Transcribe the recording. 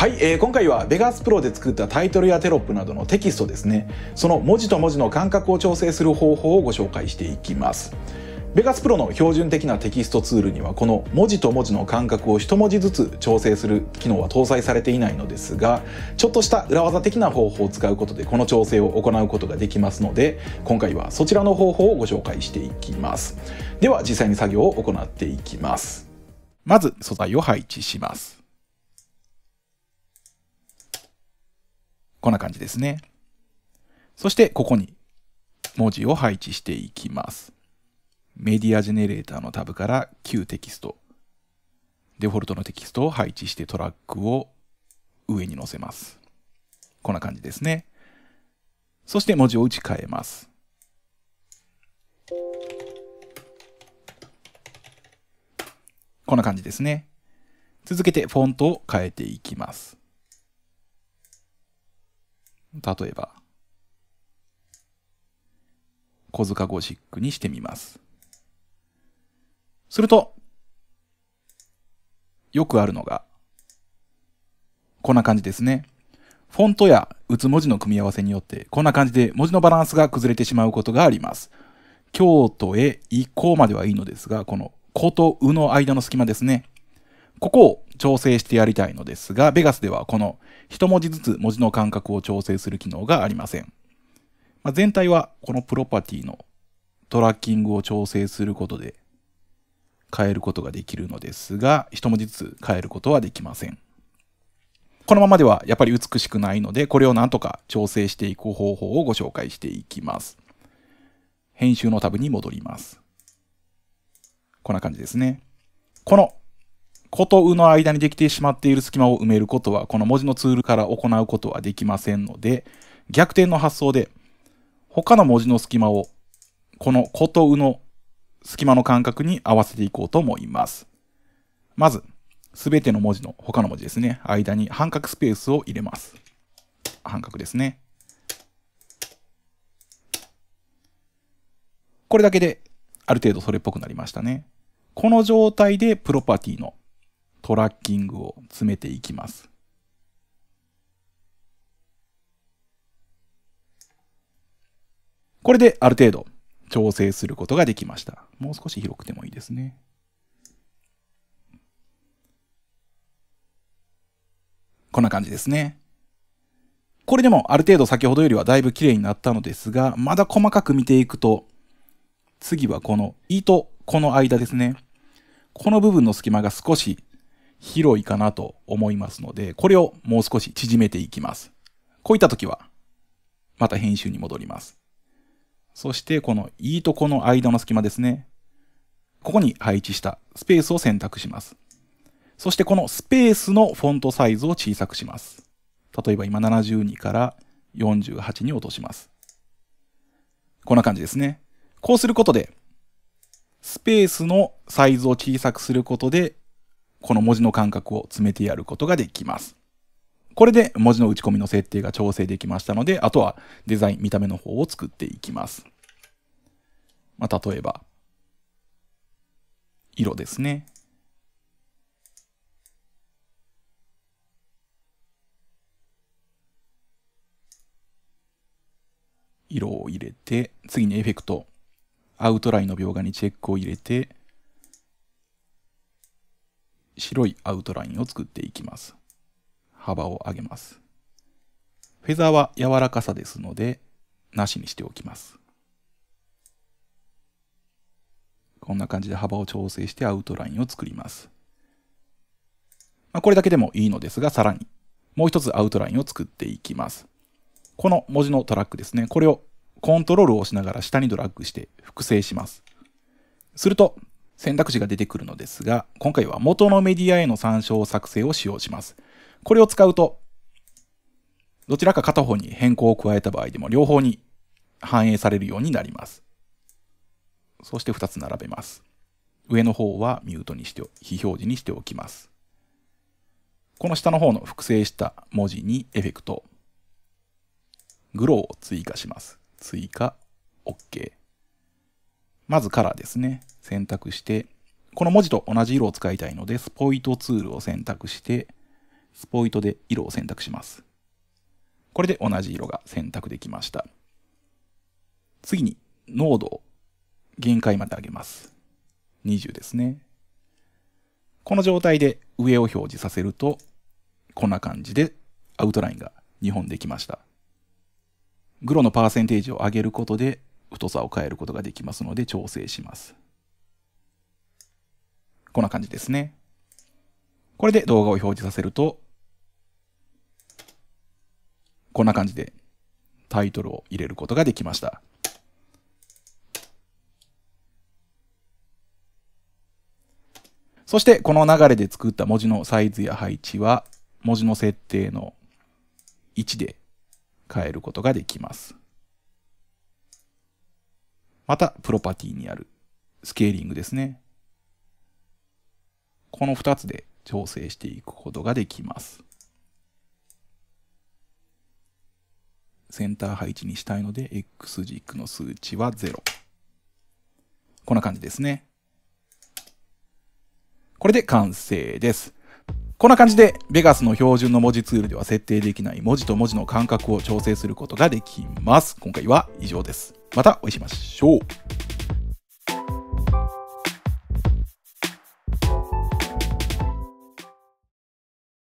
はい、えー、今回は Vegas Pro で作ったタイトルやテロップなどのテキストですねその文字と文字の間隔を調整する方法をご紹介していきます Vegas Pro の標準的なテキストツールにはこの文字と文字の間隔を1文字ずつ調整する機能は搭載されていないのですがちょっとした裏技的な方法を使うことでこの調整を行うことができますので今回はそちらの方法をご紹介していきますでは実際に作業を行っていきますまず素材を配置しますこんな感じですね。そして、ここに文字を配置していきます。メディアジェネレーターのタブから旧テキスト、デフォルトのテキストを配置してトラックを上に載せます。こんな感じですね。そして文字を打ち替えます。こんな感じですね。続けてフォントを変えていきます。例えば、小塚ゴシックにしてみます。すると、よくあるのが、こんな感じですね。フォントや打つ文字の組み合わせによって、こんな感じで文字のバランスが崩れてしまうことがあります。京都へ移行まではいいのですが、この子とうの間の隙間ですね。ここを調整してやりたいのですが、ベガスではこの一文字ずつ文字の間隔を調整する機能がありません。まあ、全体はこのプロパティのトラッキングを調整することで変えることができるのですが、一文字ずつ変えることはできません。このままではやっぱり美しくないので、これをなんとか調整していく方法をご紹介していきます。編集のタブに戻ります。こんな感じですね。この子とうの間にできてしまっている隙間を埋めることは、この文字のツールから行うことはできませんので、逆転の発想で、他の文字の隙間を、この子とうの隙間の間隔に合わせていこうと思います。まず、すべての文字の、他の文字ですね、間に半角スペースを入れます。半角ですね。これだけで、ある程度それっぽくなりましたね。この状態でプロパティのトラッキングを詰めていきます。これである程度調整することができました。もう少し広くてもいいですね。こんな感じですね。これでもある程度先ほどよりはだいぶ綺麗になったのですが、まだ細かく見ていくと、次はこの「糸、この間ですね。この部分の隙間が少し広いかなと思いますので、これをもう少し縮めていきます。こういった時は、また編集に戻ります。そしてこのいいとこの間の隙間ですね。ここに配置したスペースを選択します。そしてこのスペースのフォントサイズを小さくします。例えば今72から48に落とします。こんな感じですね。こうすることで、スペースのサイズを小さくすることで、この文字の間隔を詰めてやることができます。これで文字の打ち込みの設定が調整できましたので、あとはデザイン、見た目の方を作っていきます。まあ、例えば、色ですね。色を入れて、次にエフェクト、アウトラインの描画にチェックを入れて、白いアウトラインを作っていきます。幅を上げます。フェザーは柔らかさですので、なしにしておきます。こんな感じで幅を調整してアウトラインを作ります。まあ、これだけでもいいのですが、さらにもう一つアウトラインを作っていきます。この文字のトラックですね。これをコントロールをしながら下にドラッグして複製します。すると、選択肢が出てくるのですが、今回は元のメディアへの参照作成を使用します。これを使うと、どちらか片方に変更を加えた場合でも両方に反映されるようになります。そして2つ並べます。上の方はミュートにして、非表示にしておきます。この下の方の複製した文字にエフェクト、グローを追加します。追加、OK。まずカラーですね。選択して、この文字と同じ色を使いたいので、スポイトツールを選択して、スポイトで色を選択します。これで同じ色が選択できました。次に、濃度を限界まで上げます。20ですね。この状態で上を表示させると、こんな感じでアウトラインが2本できました。グロのパーセンテージを上げることで、太さを変えることができますので調整します。こんな感じですね。これで動画を表示させると、こんな感じでタイトルを入れることができました。そしてこの流れで作った文字のサイズや配置は文字の設定の位置で変えることができます。またプロパティにあるスケーリングですね。この2つで調整していくことができます。センター配置にしたいので、X 軸の数値は0。こんな感じですね。これで完成です。こんな感じで、ベガスの標準の文字ツールでは設定できない文字と文字の間隔を調整することができます。今回は以上です。またお会いしましょう。